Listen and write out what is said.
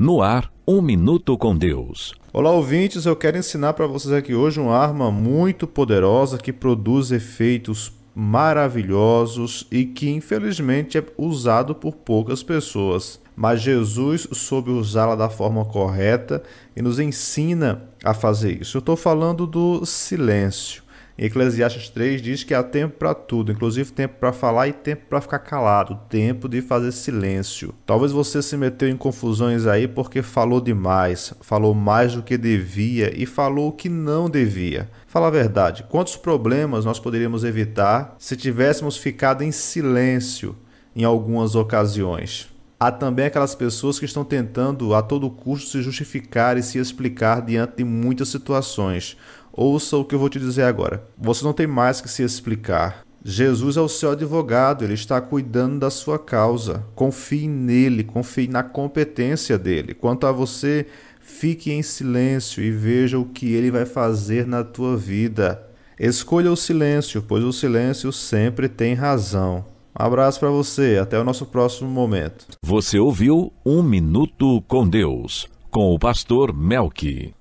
No ar, um minuto com Deus. Olá, ouvintes. Eu quero ensinar para vocês aqui hoje uma arma muito poderosa que produz efeitos maravilhosos e que infelizmente é usado por poucas pessoas. Mas Jesus soube usá-la da forma correta e nos ensina a fazer isso. Eu estou falando do silêncio. Eclesiastes 3 diz que há tempo para tudo, inclusive tempo para falar e tempo para ficar calado, tempo de fazer silêncio. Talvez você se meteu em confusões aí porque falou demais, falou mais do que devia e falou o que não devia. Fala a verdade, quantos problemas nós poderíamos evitar se tivéssemos ficado em silêncio em algumas ocasiões? há também aquelas pessoas que estão tentando a todo custo se justificar e se explicar diante de muitas situações. Ouça o que eu vou te dizer agora. Você não tem mais que se explicar. Jesus é o seu advogado, ele está cuidando da sua causa. Confie nele, confie na competência dele. Quanto a você, fique em silêncio e veja o que ele vai fazer na tua vida. Escolha o silêncio, pois o silêncio sempre tem razão. Um abraço para você, até o nosso próximo momento. Você ouviu Um Minuto com Deus, com o pastor Melqui.